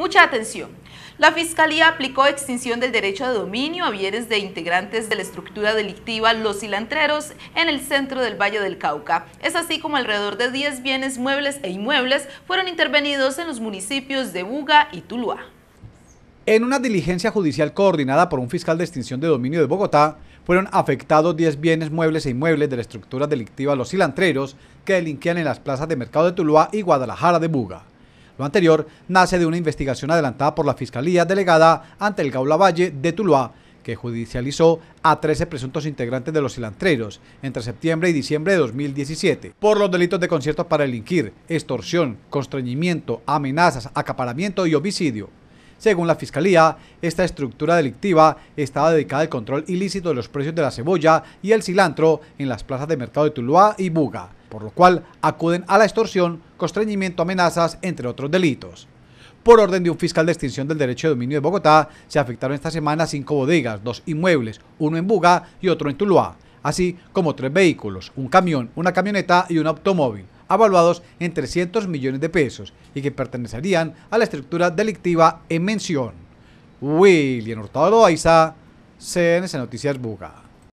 Mucha atención. La Fiscalía aplicó extinción del derecho de dominio a bienes de integrantes de la estructura delictiva Los Cilantreros en el centro del Valle del Cauca. Es así como alrededor de 10 bienes muebles e inmuebles fueron intervenidos en los municipios de Buga y Tuluá. En una diligencia judicial coordinada por un fiscal de extinción de dominio de Bogotá, fueron afectados 10 bienes muebles e inmuebles de la estructura delictiva Los Cilantreros que delinquían en las plazas de mercado de Tuluá y Guadalajara de Buga anterior nace de una investigación adelantada por la Fiscalía delegada ante el Gaula Valle de Tuluá, que judicializó a 13 presuntos integrantes de los cilantreros entre septiembre y diciembre de 2017 por los delitos de concierto para delinquir, extorsión, constreñimiento, amenazas, acaparamiento y homicidio. Según la Fiscalía, esta estructura delictiva estaba dedicada al control ilícito de los precios de la cebolla y el cilantro en las plazas de mercado de Tuluá y Buga, por lo cual acuden a la extorsión constreñimiento, amenazas, entre otros delitos. Por orden de un fiscal de extinción del derecho de dominio de Bogotá, se afectaron esta semana cinco bodegas, dos inmuebles, uno en Buga y otro en Tuluá, así como tres vehículos, un camión, una camioneta y un automóvil, avaluados en 300 millones de pesos y que pertenecerían a la estructura delictiva en mención. William Hurtado Loaiza, CNC Noticias Buga.